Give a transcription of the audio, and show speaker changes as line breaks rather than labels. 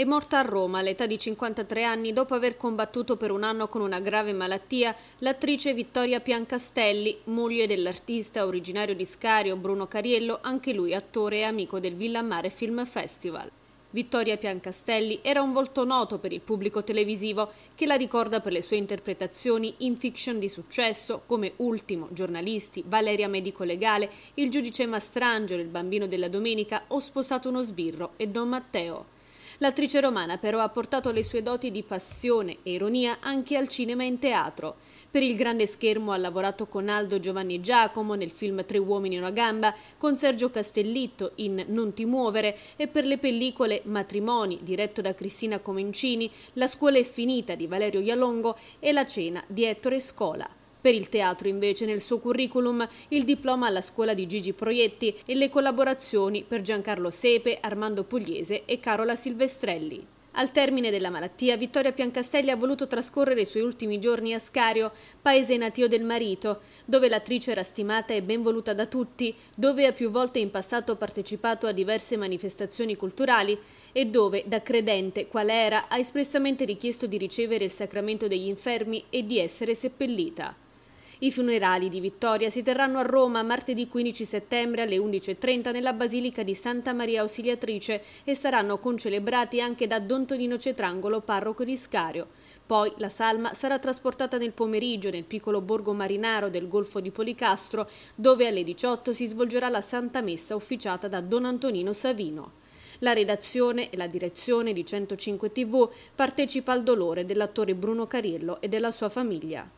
È morta a Roma all'età di 53 anni dopo aver combattuto per un anno con una grave malattia l'attrice Vittoria Piancastelli, moglie dell'artista originario di Scario Bruno Cariello, anche lui attore e amico del Villamare Film Festival. Vittoria Piancastelli era un volto noto per il pubblico televisivo che la ricorda per le sue interpretazioni in fiction di successo come Ultimo, Giornalisti, Valeria Medico Legale, Il giudice Mastrangelo, Il bambino della domenica, Ho sposato uno sbirro e Don Matteo. L'attrice romana però ha portato le sue doti di passione e ironia anche al cinema e in teatro. Per il grande schermo ha lavorato con Aldo Giovanni Giacomo nel film Tre uomini e una gamba, con Sergio Castellitto in Non ti muovere e per le pellicole Matrimoni, diretto da Cristina Comencini, La scuola è finita di Valerio Ialongo e La cena di Ettore Scola. Per il teatro invece nel suo curriculum il diploma alla scuola di Gigi Proietti e le collaborazioni per Giancarlo Sepe, Armando Pugliese e Carola Silvestrelli. Al termine della malattia, Vittoria Piancastelli ha voluto trascorrere i suoi ultimi giorni a Scario, paese natio del marito, dove l'attrice era stimata e ben voluta da tutti, dove ha più volte in passato partecipato a diverse manifestazioni culturali e dove, da credente qual era, ha espressamente richiesto di ricevere il sacramento degli infermi e di essere seppellita. I funerali di Vittoria si terranno a Roma martedì 15 settembre alle 11.30 nella Basilica di Santa Maria Ausiliatrice e saranno concelebrati anche da Don Tonino Cetrangolo, parroco di Scario. Poi la salma sarà trasportata nel pomeriggio nel piccolo borgo marinaro del Golfo di Policastro, dove alle 18 si svolgerà la Santa Messa officiata da Don Antonino Savino. La redazione e la direzione di 105 TV partecipa al dolore dell'attore Bruno Carillo e della sua famiglia.